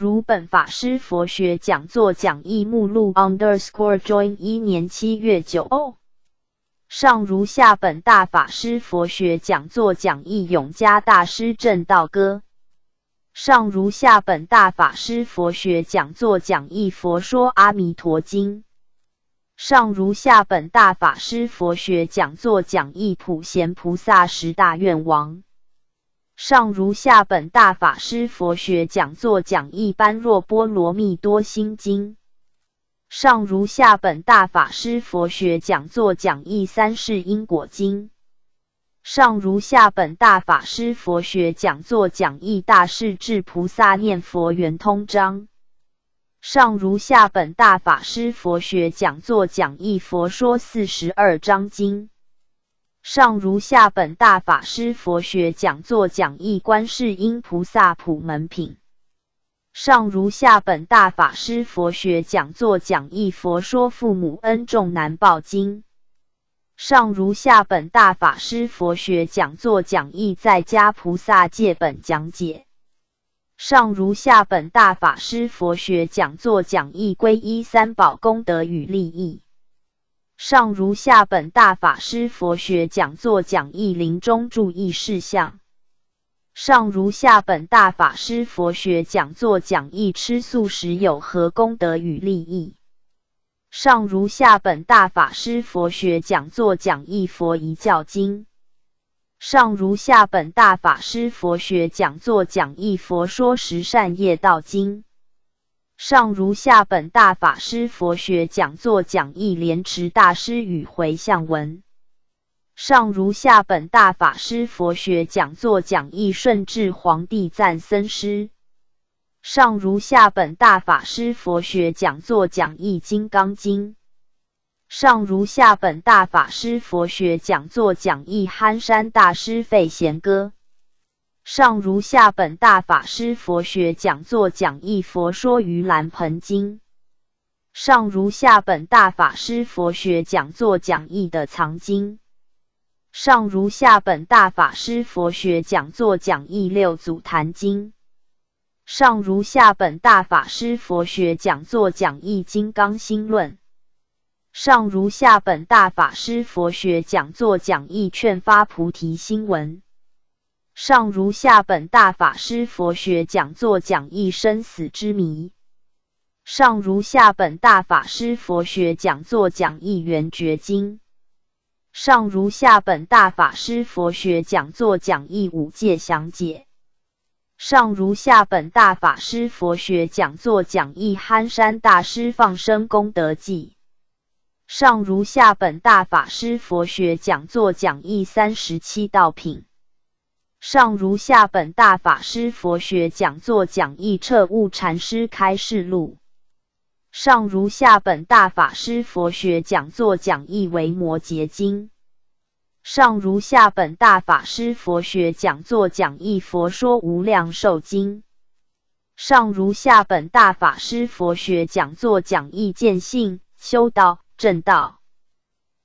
如本法师佛学讲座讲义目录，underscore join 一年七月九。上如下本大法师佛学讲座讲义，永嘉大师正道歌。上如下本大法师佛学讲座讲义，佛说阿弥陀经。上如下本大法师佛学讲座讲义，普贤菩萨十大愿王。上如下本大法师佛学讲座讲义《般若波罗蜜多心经》。上如下本大法师佛学讲座讲义《三世因果经》。上如下本大法师佛学讲座讲义《大势至菩萨念佛圆通章》。上如下本大法师佛学讲座讲义《佛说四十二章经》。上如下本大法师佛学讲座讲义《观世音菩萨普门品》。上如下本大法师佛学讲座讲义《佛说父母恩重难报经》。上如下本大法师佛学讲座讲义在家菩萨戒本讲解。上如下本大法师佛学讲座讲义《皈依三宝功德与利益》。上如下本大法师佛学讲座讲义临终注意事项。上如下本大法师佛学讲座讲义吃素时有何功德与利益？上如下本大法师佛学讲座讲义佛遗教经。上如下本大法师佛学讲座讲义佛说十善业道经。上如下本大法师佛学讲座讲义莲池大师与回向文。上如下本大法师佛学讲座讲义顺治皇帝赞僧诗。上如下本大法师佛学讲座讲义金刚经。上如下本大法师佛学讲座讲义憨山大师费闲歌。上如下本大法师佛学讲座讲义《佛说于兰盆经》，上如下本大法师佛学讲座讲义的藏经，上如下本大法师佛学讲座讲义《六祖坛经》，上如下本大法师佛学讲座讲义《金刚心论》，上如下本大法师佛学讲座讲义《劝发菩提心文》。上如下本大法师佛学讲座讲义生死之谜。上如下本大法师佛学讲座讲义缘觉经。上如下本大法师佛学讲座讲义五戒详解。上如下本大法师佛学讲座讲义憨山大师放生功德记。上如下本大法师佛学讲座讲义三十七道品。上如下本大法师佛学讲座讲义彻悟禅师开示录，上如下本大法师佛学讲座讲义为《摩诘经，上如下本大法师佛学讲座讲义佛说无量寿经，上如下本大法师佛学讲座讲义见性修道正道。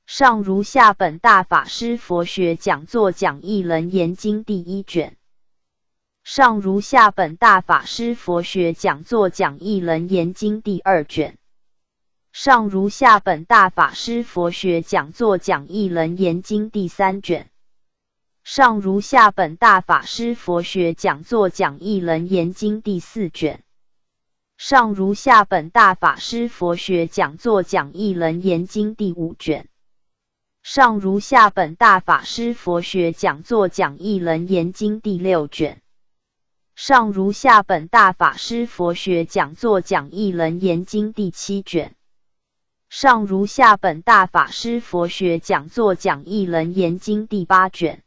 上如下本大法师佛学讲座讲义《楞严经》第一卷，上如下本大法师佛学讲座讲义《楞严经》第二卷，上如下本大法师佛学讲座讲义《楞严经》第三卷，上如下本大法师佛学讲座讲义《楞严经》第四卷，上如下本大法师佛学讲座讲义《楞严经》第五卷。上如下本大法师佛学讲座讲义《楞严经》第六卷，上如下本大法师佛学讲座讲义《楞严经》第七卷，上如下本大法师佛学讲座讲义《楞严经》第八卷，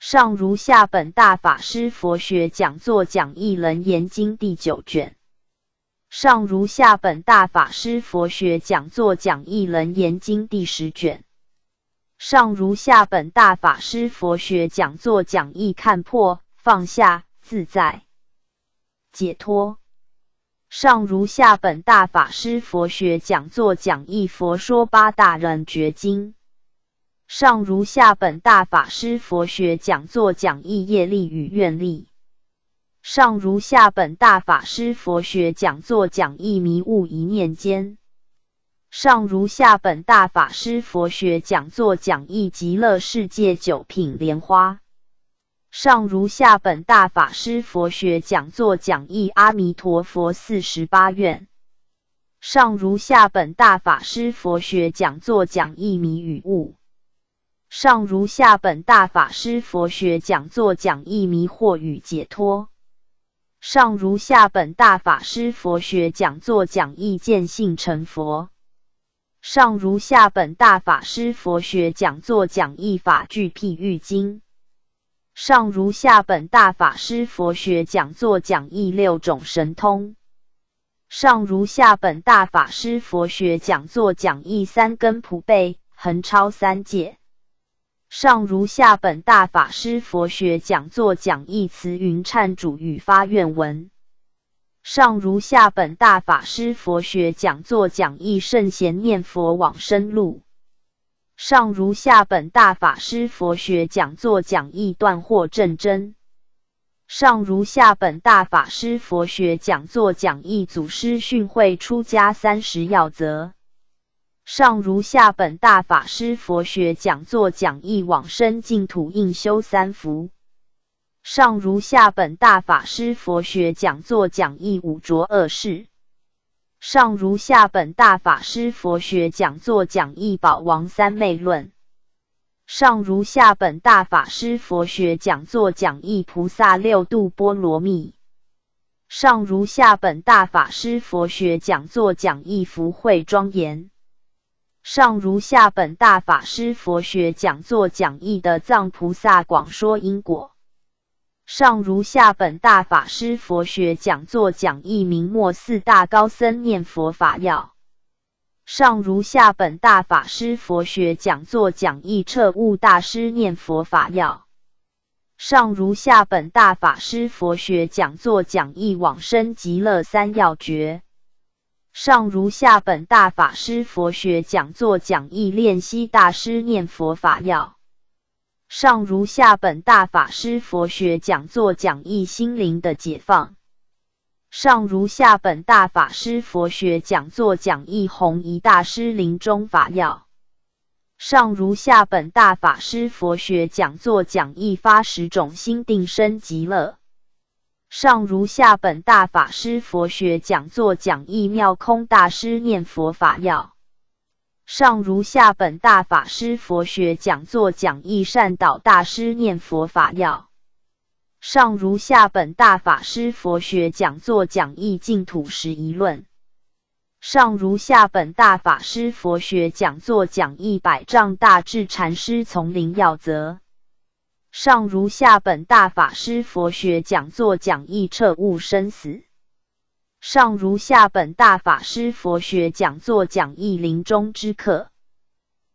上如下本大法师佛学讲座讲义《楞严经》第九卷，上如下本大法师佛学讲座讲义《楞严经》第十卷。上如下本大法师佛学讲座讲义：看破、放下、自在、解脱。上如下本大法师佛学讲座讲义：佛说八大人觉经。上如下本大法师佛学讲座讲义：业力与愿力。上如下本大法师佛学讲座讲义：迷雾一念间。上如下本大法师佛学讲座讲义《极乐世界九品莲花》。上如下本大法师佛学讲座讲义《阿弥陀佛四十八愿》。上如下本大法师佛学讲座讲义《迷与悟》。上如下本大法师佛学讲座讲义《迷惑与解脱》。上如下本大法师佛学讲座讲义《见性成佛》。上如下本大法师佛学讲座讲义法具譬喻经，上如下本大法师佛学讲座讲义六种神通，上如下本大法师佛学讲座讲义三根普被横超三界，上如下本大法师佛学讲座讲义慈云忏主语发愿文。上如下本大法师佛学讲座讲义，圣贤念佛往生路。上如下本大法师佛学讲座讲义断惑正真。上如下本大法师佛学讲座讲义祖师训会出家三十要则。上如下本大法师佛学讲座讲义往生净土应修三福。上如下本大法师佛学讲座讲义五浊恶世。上如下本大法师佛学讲座讲义宝王三昧论。上如下本大法师佛学讲座讲义菩萨六度波罗蜜。上如下本大法师佛学讲座讲义福慧庄严。上如下本大法师佛学讲座讲义的藏菩萨广说因果。上如下本大法师佛学讲座讲义，明末四大高僧念佛法要。上如下本大法师佛学讲座讲义，彻悟大师念佛法要。上如下本大法师佛学讲座讲义，往生极乐三要诀。上如下本大法师佛学讲座讲义，练习大师念佛法要。上如下本大法师佛学讲座讲义心灵的解放。上如下本大法师佛学讲座讲义弘一大师临终法要。上如下本大法师佛学讲座讲义发十种心定生极乐。上如下本大法师佛学讲座讲义妙空大师念佛法要。上如下本大法师佛学讲座讲义善导大师念佛法要，上如下本大法师佛学讲座讲义净土十一论，上如下本大法师佛学讲座讲义百丈大智禅师丛林要则，上如下本大法师佛学讲座讲义彻悟生死。上如下本大法师佛学讲座讲义临终之课。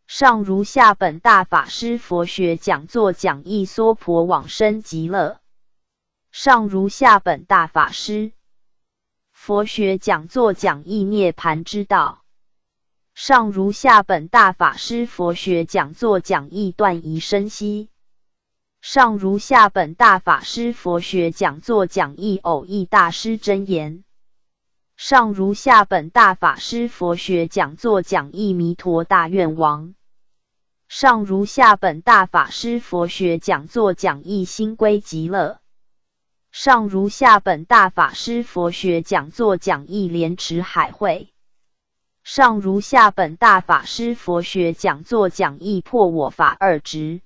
上如下本大法师佛学讲座讲义娑婆往生极乐。上如下本大法师佛学讲座讲义涅盘之道。上如下本大法师佛学讲座讲义断疑生息。上如下本大法师佛学讲座讲义偶义大师真言。上如下本大法师佛学讲座讲义弥陀大愿王，上如下本大法师佛学讲座讲义新归极乐，上如下本大法师佛学讲座讲义莲池海会，上如下本大法师佛学讲座讲义破我法二执。